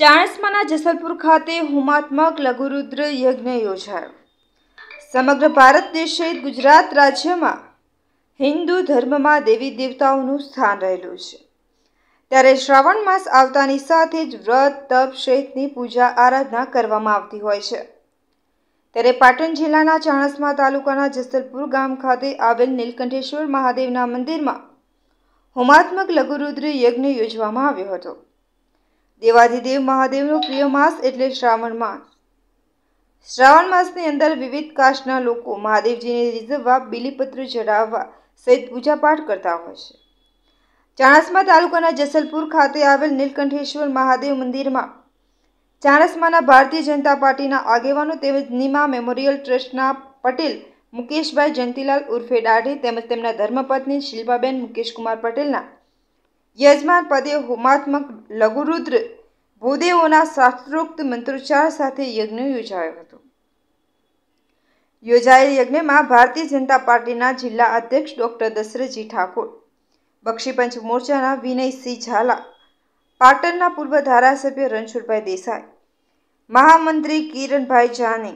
ચાણસમાના જસલપુર ખાતે હુમાત્મક લઘુરુદ્ર યજ્ઞ યોજાયો સમગ્ર ભારત દેશ સહિત ગુજરાત રાજ્યમાં હિન્દુ ધર્મમાં દેવી દેવતાઓનું સ્થાન રહેલું છે ત્યારે શ્રાવણ માસ આવતાની સાથે જ વ્રત તપ સહિતની પૂજા આરાધના કરવામાં આવતી હોય છે ત્યારે પાટણ જિલ્લાના ચાણસમા તાલુકાના જસલપુર ગામ ખાતે આવેલ નીલકંઠેશ્વર મહાદેવના મંદિરમાં હોમાત્મક લઘુરુદ્ર યજ્ઞ યોજવામાં આવ્યો હતો દેવાધિદેવ મહાદેવનો પ્રિય માસ એટલે શ્રાવણ માસ શ્રાવણ માસની અંદર વિવિધ કાશના લોકો મહાદેવજીને રીઝવવા બિલીપત્ર ચઢાવવા સહિત પૂજાપાઠ કરતા હોય છે ચાણસમા તાલુકાના જસલપુર ખાતે આવેલ નીલકંઠેશ્વર મહાદેવ મંદિરમાં ચાણસમાના ભારતીય જનતા પાર્ટીના આગેવાનો તેમજ નિમા મેમોરિયલ ટ્રસ્ટના પટેલ મુકેશભાઈ જંતીલાલ ઉર્ફે દાઢી તેમજ તેમના ધર્મપત્ની શિલ્પાબેન મુકેશકુમાર પટેલના યજમાન પદે હોમાત્મક લઘુરુદ્ર ભૂદેવોના શાસ્ત્રોક્ત મંત્રોચ્ચાર સાથે યજ્ઞ યોજાયો હતો યોજાયેલ યજ્ઞમાં ભારતીય જનતા પાર્ટીના જિલ્લા અધ્યક્ષ ડૉક્ટર દશરથજી ઠાકોર બક્ષીપંચ મોરચાના વિનયસિંહ ઝાલા પાટણના પૂર્વ ધારાસભ્ય રણછોડભાઈ દેસાઈ મહામંત્રી કિરણભાઈ જાને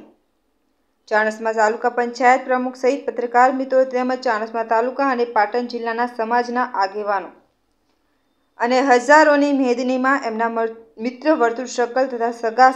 ચાણસમા તાલુકા પંચાયત પ્રમુખ સહિત પત્રકાર મિત્રો તેમજ ચાણસમા તાલુકા અને પાટણ જિલ્લાના સમાજના આગેવાનો અને હજારોની મેદનીમાં એમના મિત્ર વર્તુળ શકલ તથા સગા